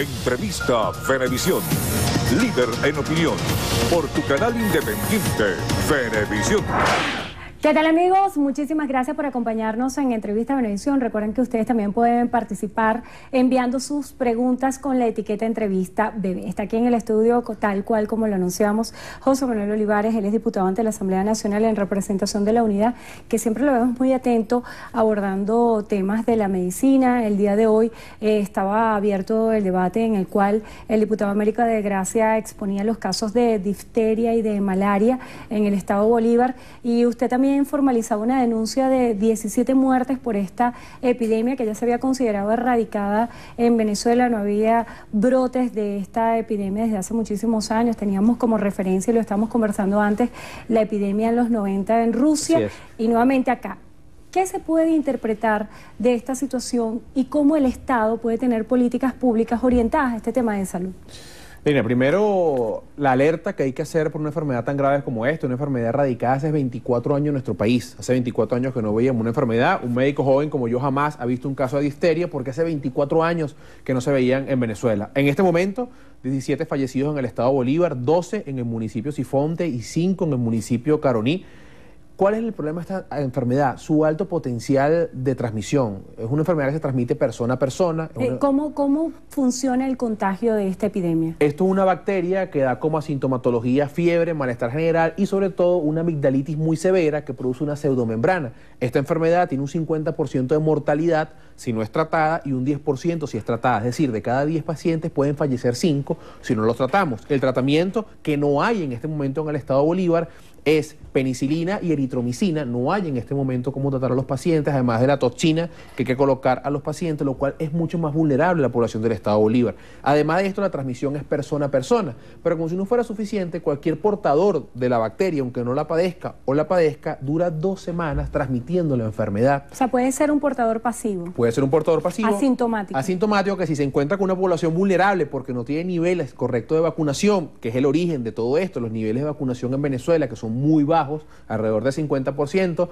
Entrevista Venevisión. Líder en opinión. Por tu canal independiente, Venevisión. ¿Qué tal amigos? Muchísimas gracias por acompañarnos en Entrevista Venevisión. Recuerden que ustedes también pueden participar enviando sus preguntas con la etiqueta Entrevista Bebé. Está aquí en el estudio tal cual como lo anunciamos José Manuel Olivares, él es diputado ante la Asamblea Nacional en representación de la unidad, que siempre lo vemos muy atento abordando temas de la medicina. El día de hoy eh, estaba abierto el debate en el cual el diputado América de Gracia exponía los casos de difteria y de malaria en el estado Bolívar y usted también formalizado una denuncia de 17 muertes por esta epidemia que ya se había considerado erradicada en Venezuela. No había brotes de esta epidemia desde hace muchísimos años. Teníamos como referencia, y lo estamos conversando antes, la epidemia en los 90 en Rusia y nuevamente acá. ¿Qué se puede interpretar de esta situación y cómo el Estado puede tener políticas públicas orientadas a este tema de salud? Mire, primero, la alerta que hay que hacer por una enfermedad tan grave como esta, una enfermedad radicada hace 24 años en nuestro país. Hace 24 años que no veíamos una enfermedad. Un médico joven como yo jamás ha visto un caso de disteria porque hace 24 años que no se veían en Venezuela. En este momento, 17 fallecidos en el estado Bolívar, 12 en el municipio Sifonte y 5 en el municipio Caroní. ¿Cuál es el problema de esta enfermedad? Su alto potencial de transmisión. Es una enfermedad que se transmite persona a persona. Eh, ¿Cómo, funciona el contagio de esta epidemia? Esto es una bacteria que da como asintomatología fiebre, malestar general y sobre todo una amigdalitis muy severa que produce una pseudomembrana. Esta enfermedad tiene un 50% de mortalidad si no es tratada y un 10% si es tratada. Es decir, de cada 10 pacientes pueden fallecer 5 si no lo tratamos. El tratamiento que no hay en este momento en el estado Bolívar es penicilina y eritromicina. No hay en este momento cómo tratar a los pacientes, además de la toxina que hay que colocar a los pacientes, lo cual es mucho más vulnerable a la población del Estado Bolívar. Además de esto, la transmisión es persona a persona. Pero como si no fuera suficiente, cualquier portador de la bacteria, aunque no la padezca o la padezca, dura dos semanas transmitiendo la enfermedad. O sea, puede ser un portador pasivo. Puede ser un portador pasivo. Asintomático. Asintomático que si se encuentra con una población vulnerable porque no tiene niveles correctos de vacunación, que es el origen de todo esto, los niveles de vacunación en Venezuela, que son muy bajos, alrededor del 50%.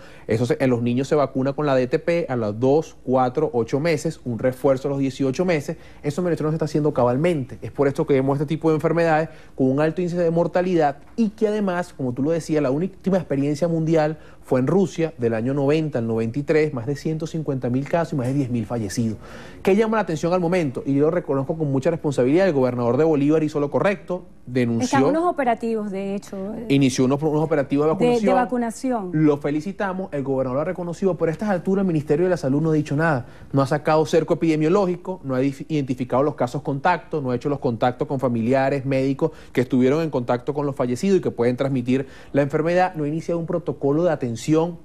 en los niños se vacuna con la DTP a los 2, 4, 8 meses, un refuerzo a los 18 meses. Eso en no se está haciendo cabalmente. Es por esto que vemos este tipo de enfermedades con un alto índice de mortalidad y que además, como tú lo decías, la última experiencia mundial fue en Rusia del año 90 al 93, más de 150 mil casos y más de 10 mil fallecidos. ¿Qué llama la atención al momento? Y yo lo reconozco con mucha responsabilidad, el gobernador de Bolívar hizo lo correcto, denunció... Están unos operativos, de hecho. Eh, Inició unos, operativos de vacunación. De, vacunación. Lo felicitamos, el gobernador lo ha reconocido, pero a estas alturas el Ministerio de la Salud no ha dicho nada, no ha sacado cerco epidemiológico, no ha identificado los casos contactos, no ha hecho los contactos con familiares, médicos que estuvieron en contacto con los fallecidos y que pueden transmitir la enfermedad, no ha iniciado un protocolo de atención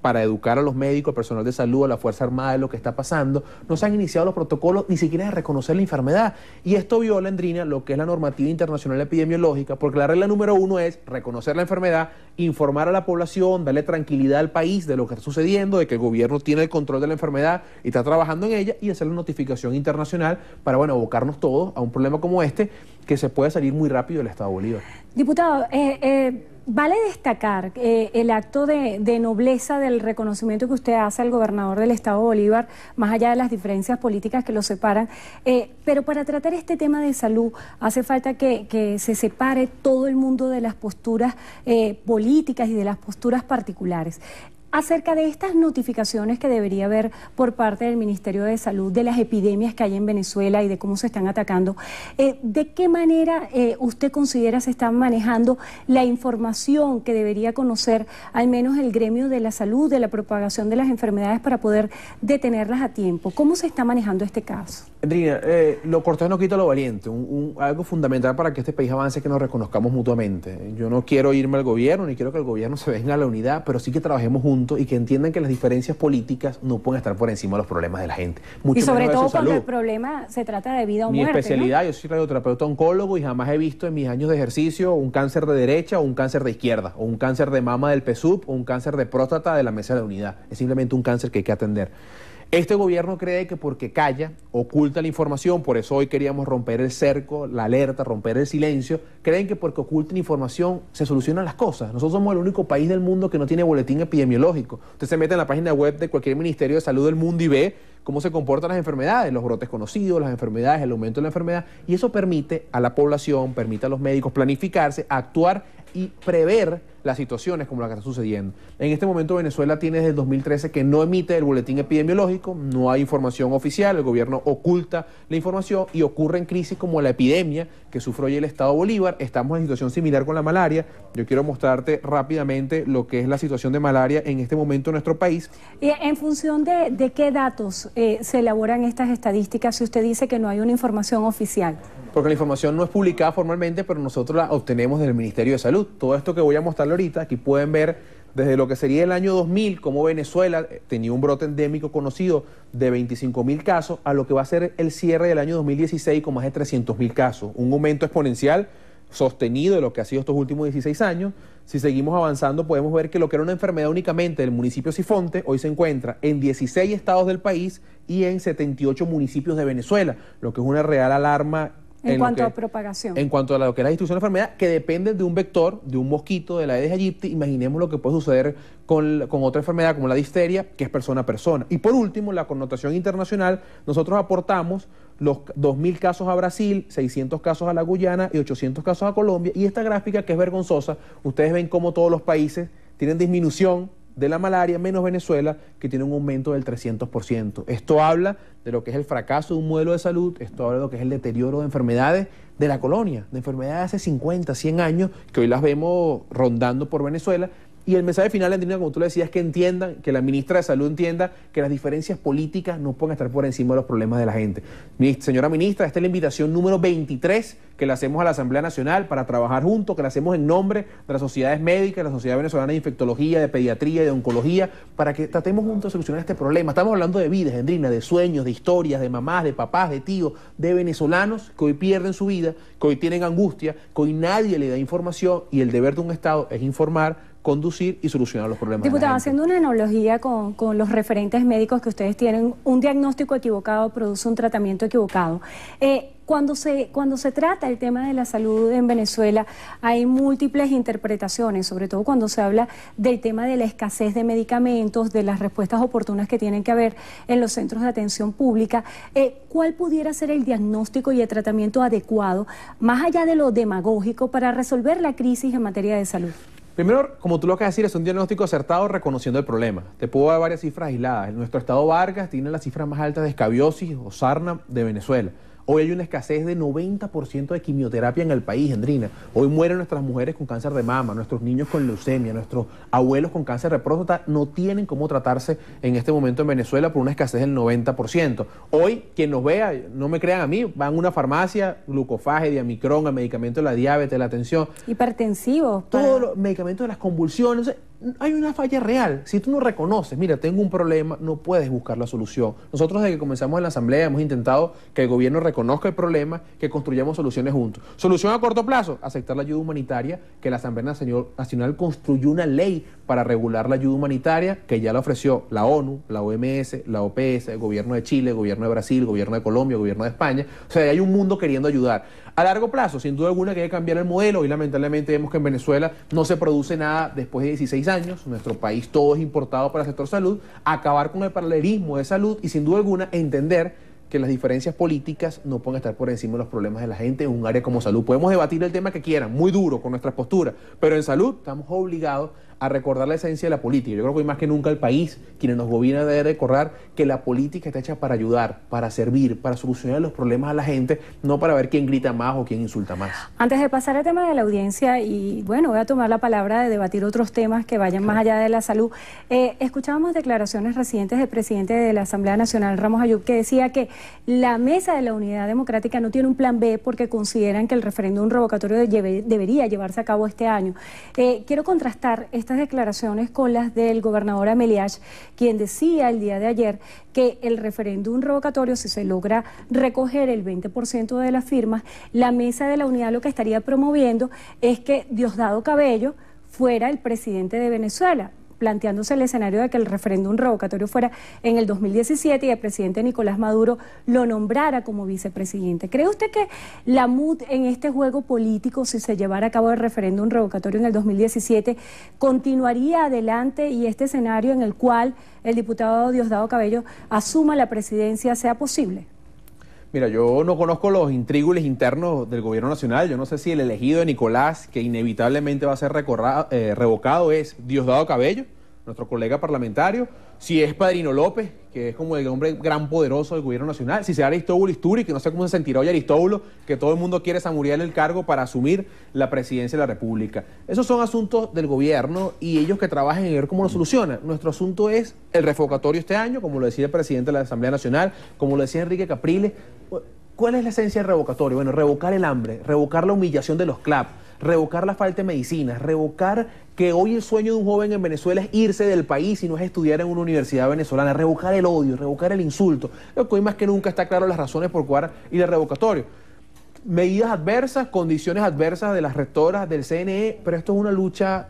para educar a los médicos, al personal de salud, a la Fuerza Armada de lo que está pasando. No se han iniciado los protocolos ni siquiera de reconocer la enfermedad. Y esto viola, Andrina, lo que es la normativa internacional epidemiológica, porque la regla número uno es reconocer la enfermedad, informar a la población, darle tranquilidad al país de lo que está sucediendo, de que el gobierno tiene el control de la enfermedad y está trabajando en ella, y hacer la notificación internacional para, bueno, abocarnos todos a un problema como este que se pueda salir muy rápido del Estado Bolívar. Diputado, eh, eh, vale destacar eh, el acto de, nobleza del reconocimiento que usted hace al gobernador del Estado Bolívar, más allá de las diferencias políticas que lo separan, pero para tratar este tema de salud hace falta que se separe todo el mundo de las posturas políticas y de las posturas particulares acerca de estas notificaciones que debería haber por parte del Ministerio de Salud de las epidemias que hay en Venezuela y de cómo se están atacando. Eh, ¿De qué manera eh, usted considera se está manejando la información que debería conocer al menos el gremio de la salud, de la propagación de las enfermedades para poder detenerlas a tiempo? ¿Cómo se está manejando este caso? Eh, lo cortés no quita lo valiente, un, algo fundamental para que este país avance que nos reconozcamos mutuamente. Yo no quiero irme al gobierno, ni quiero que el gobierno se venga a la unidad, pero sí que trabajemos juntos y que entiendan que las diferencias políticas no pueden estar por encima de los problemas de la gente. y sobre todo cuando el problema se trata de vida o Mi Mi especialidad, yo soy radioterapeuta oncólogo y jamás he visto en mis años de ejercicio un cáncer de derecha o un cáncer de izquierda, o un cáncer de mama del psub o un cáncer de próstata de la mesa de unidad. Es simplemente un cáncer que hay que atender. Este gobierno cree que porque calla, oculta la información, por eso hoy queríamos romper el cerco, la alerta, romper el silencio, creen que porque ocultan información se solucionan las cosas. Nosotros somos el único país del mundo que no tiene boletín epidemiológico. Usted se mete en la página web de cualquier Ministerio de Salud del mundo y ve cómo se comportan las enfermedades, los brotes conocidos, las enfermedades, el aumento de la enfermedad, y eso permite a la población, permite a los médicos planificarse, actuar y prever las situaciones como la que está sucediendo. En este momento Venezuela tiene desde el 2013 que no emite el boletín epidemiológico, no hay información oficial, el gobierno oculta la información y ocurre en crisis como la epidemia que sufre hoy el Estado Bolívar. Estamos en situación similar con la malaria. Yo quiero mostrarte rápidamente lo que es la situación de malaria en este momento en nuestro país. Y en función de, qué datos eh, se elaboran estas estadísticas si usted dice que no hay una información oficial? Porque la información no es publicada formalmente, pero nosotros la obtenemos del Ministerio de Salud. Todo esto que voy a mostrar ahorita. Aquí pueden ver desde lo que sería el año 2000, como Venezuela eh, tenía un brote endémico conocido de 25.000 casos, a lo que va a ser el cierre del año 2016 con más de 300 mil casos. Un aumento exponencial sostenido de lo que ha sido estos últimos 16 años. Si seguimos avanzando, podemos ver que lo que era una enfermedad únicamente del municipio Sifonte, hoy se encuentra en 16 estados del país y en 78 municipios de Venezuela, lo que es una real alarma en, cuanto a propagación. En cuanto a lo que es la distribución de la enfermedad, que depende de un vector, de un mosquito, de la Aedes aegypti, imaginemos lo que puede suceder con, con, otra enfermedad como la difteria, que es persona a persona. Y por último, la connotación internacional, nosotros aportamos los 2.000 casos a Brasil, 600 casos a la Guyana y 800 casos a Colombia. Y esta gráfica que es vergonzosa, ustedes ven cómo todos los países tienen disminución de la malaria, menos Venezuela, que tiene un aumento del 300%. Esto habla de lo que es el fracaso de un modelo de salud, esto habla de lo que es el deterioro de enfermedades de la colonia, de enfermedades de hace 50, 100 años, que hoy las vemos rondando por Venezuela y el mensaje final, Andrina, como tú le decías, es que entiendan, que la ministra de Salud entienda que las diferencias políticas no pueden estar por encima de los problemas de la gente. Señora ministra, esta es la invitación número 23 que le hacemos a la Asamblea Nacional para trabajar juntos, que la hacemos en nombre de las sociedades médicas, de la Sociedad Venezolana de Infectología, de Pediatría, de Oncología, para que tratemos juntos de solucionar este problema. Estamos hablando de vidas, Andrina, de sueños, de historias, de mamás, de papás, de tíos, de venezolanos que hoy pierden su vida, que hoy tienen angustia, que hoy nadie le da información y el deber de un Estado es informar conducir y solucionar los problemas. Diputada, haciendo una analogía con, los referentes médicos que ustedes tienen, un diagnóstico equivocado produce un tratamiento equivocado. Eh, cuando se, cuando se trata el tema de la salud en Venezuela, hay múltiples interpretaciones, sobre todo cuando se habla del tema de la escasez de medicamentos, de las respuestas oportunas que tienen que haber en los centros de atención pública. Eh, ¿Cuál pudiera ser el diagnóstico y el tratamiento adecuado, más allá de lo demagógico, para resolver la crisis en materia de salud? Primero, como tú lo acabas de decir, es un diagnóstico acertado reconociendo el problema. Te puedo dar varias cifras aisladas. En nuestro estado Vargas tiene la cifra más alta de escabiosis o sarna de Venezuela. Hoy hay una escasez de 90% de quimioterapia en el país, Andrina. Hoy mueren nuestras mujeres con cáncer de mama, nuestros niños con leucemia, nuestros abuelos con cáncer de próstata. No tienen cómo tratarse en este momento en Venezuela por una escasez del 90%. Hoy, quien nos vea, no me crean a mí, van a una farmacia, glucofaje, diamicron, medicamentos medicamento de la diabetes, la atención. Hipertensivos. Todos los medicamentos de las convulsiones hay una falla real. Si tú no reconoces, mira, tengo un problema, no puedes buscar la solución. Nosotros desde que comenzamos en la Asamblea hemos intentado que el gobierno reconozca el problema, que construyamos soluciones juntos. Solución a corto plazo, aceptar la ayuda humanitaria, que la Asamblea Nacional construyó una ley para regular la ayuda humanitaria, que ya la ofreció la ONU, la OMS, la OPS, el gobierno de Chile, el gobierno de Brasil, el gobierno de Colombia, el gobierno de España. O sea, hay un mundo queriendo ayudar a largo plazo, sin duda alguna, que hay que cambiar el modelo y lamentablemente vemos que en Venezuela no se produce nada después de 16 años. Nuestro país todo es importado para el sector salud. Acabar con el paralelismo de salud y sin duda alguna entender que las diferencias políticas no pueden estar por encima de los problemas de la gente en un área como salud. Podemos debatir el tema que quieran, muy duro con nuestras posturas, pero en salud estamos obligados a recordar la esencia de la política. Yo creo que hoy más que nunca el país, quienes nos gobiernan, debe recordar que la política está hecha para ayudar, para servir, para solucionar los problemas a la gente, no para ver quién grita más o quién insulta más. Antes de pasar al tema de la audiencia, y bueno, voy a tomar la palabra de debatir otros temas que vayan más allá de la salud, eh, escuchábamos declaraciones recientes del presidente de la Asamblea Nacional, Ramos Ayub, que decía que la mesa de la Unidad Democrática no tiene un plan B porque consideran que el referéndum revocatorio debería llevarse a cabo este año. Eh, quiero contrastar esta estas declaraciones con las del gobernador Ameliach, quien decía el día de ayer que el referéndum revocatorio, si se logra recoger el 20% de las firmas, la mesa de la unidad lo que estaría promoviendo es que Diosdado Cabello fuera el presidente de Venezuela planteándose el escenario de que el referéndum revocatorio fuera en el 2017 y el presidente Nicolás Maduro lo nombrara como vicepresidente. ¿Cree usted que la MUD en este juego político, si se llevara a cabo el referéndum revocatorio en el 2017, continuaría adelante y este escenario en el cual el diputado Diosdado Cabello asuma la presidencia sea posible? Mira, yo no conozco los intrígules internos del gobierno nacional. Yo no sé si el elegido de Nicolás, que inevitablemente va a ser eh, revocado, es Diosdado Cabello, nuestro colega parlamentario. Si es Padrino López, que es como el hombre gran poderoso del gobierno nacional. Si sea Aristóbulo Isturi, que no sé cómo se sentirá hoy Aristóbulo, que todo el mundo quiere en el cargo para asumir la presidencia de la República. Esos son asuntos del gobierno y ellos que trabajen en ver cómo lo solucionan. Nuestro asunto es el refocatorio este año, como lo decía el presidente de la Asamblea Nacional, como lo decía Enrique Capriles ¿Cuál es la esencia del revocatorio? Bueno, revocar el hambre, revocar la humillación de los CLAP, revocar la falta de medicinas, revocar que hoy el sueño de un joven en Venezuela es irse del país y no es estudiar en una universidad venezolana, revocar el odio, revocar el insulto. Lo que hoy más que nunca está claro las razones por cuál ir al revocatorio. Medidas adversas, condiciones adversas de las rectoras del CNE, pero esto es una lucha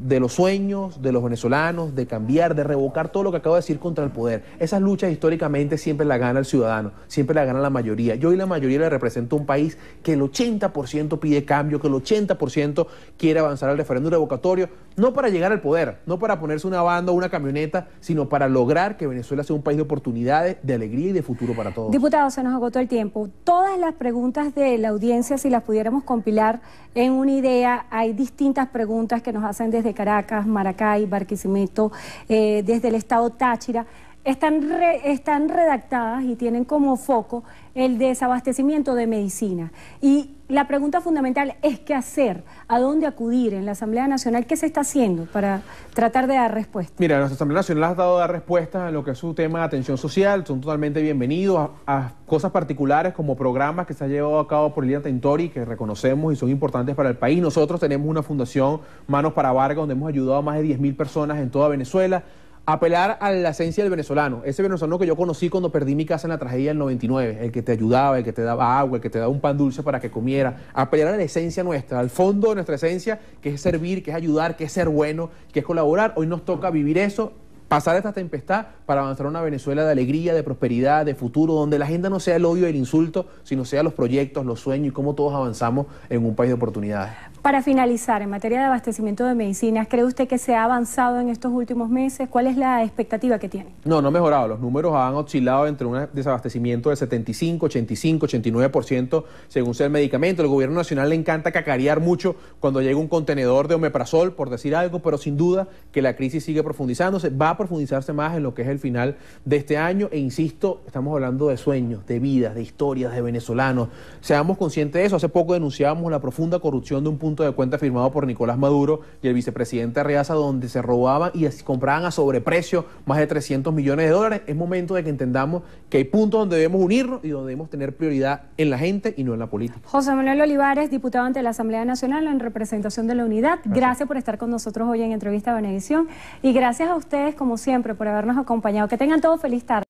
de los sueños de los venezolanos, de cambiar, de revocar todo lo que acabo de decir contra el poder. Esas luchas históricamente siempre las gana el ciudadano, siempre la gana la mayoría. Yo y la mayoría le represento un país que el 80% pide cambio, que el 80% quiere avanzar al referéndum revocatorio, no para llegar al poder, no para ponerse una banda o una camioneta, sino para lograr que Venezuela sea un país de oportunidades, de alegría y de futuro para todos. Diputado, se nos agotó el tiempo. Todas las preguntas de la audiencia, si las pudiéramos compilar en una idea, hay distintas preguntas que nos hacen desde de Caracas, Maracay, Barquisimeto, eh, desde el estado Táchira, están, están redactadas y tienen como foco el desabastecimiento de medicina. Y la pregunta fundamental es qué hacer, a dónde acudir en la Asamblea Nacional, qué se está haciendo para tratar de dar respuesta. Mira, nuestra Asamblea Nacional ha dado dar respuesta a lo que es su tema de atención social, son totalmente bienvenidos a, cosas particulares como programas que se han llevado a cabo por día Tentori, que reconocemos y son importantes para el país. Nosotros tenemos una fundación Manos para Vargas, donde hemos ayudado a más de 10.000 personas en toda Venezuela apelar a la esencia del venezolano, ese venezolano que yo conocí cuando perdí mi casa en la tragedia del 99, el que te ayudaba, el que te daba agua, el que te daba un pan dulce para que comiera, apelar a la esencia nuestra, al fondo de nuestra esencia, que es servir, que es ayudar, que es ser bueno, que es colaborar. Hoy nos toca vivir eso pasar esta tempestad para avanzar a una Venezuela de alegría, de prosperidad, de futuro, donde la agenda no sea el odio, y el insulto, sino sea los proyectos, los sueños y cómo todos avanzamos en un país de oportunidades. Para finalizar, en materia de abastecimiento de medicinas, ¿cree usted que se ha avanzado en estos últimos meses? ¿Cuál es la expectativa que tiene? No, no ha mejorado. Los números han oscilado entre un desabastecimiento del 75, 85, 89% según sea el medicamento. El gobierno nacional le encanta cacarear mucho cuando llega un contenedor de omeprazol, por decir algo, pero sin duda que la crisis sigue profundizándose. Va a profundizarse más en lo que es el final de este año e insisto, estamos hablando de sueños, de vidas, de historias, de venezolanos. Seamos conscientes de eso. Hace poco denunciábamos la profunda corrupción de un punto punto de cuenta firmado por Nicolás Maduro y el vicepresidente Arreaza, donde se robaban y compraban a sobreprecio más de 300 millones de dólares. Es momento de que entendamos que hay puntos donde debemos unirnos y donde debemos tener prioridad en la gente y no en la política. José Manuel Olivares, diputado ante la Asamblea Nacional en representación de la unidad. Gracias, por estar con nosotros hoy en Entrevista a Benevisión y gracias a ustedes, como siempre, por habernos acompañado. Que tengan todos feliz tarde.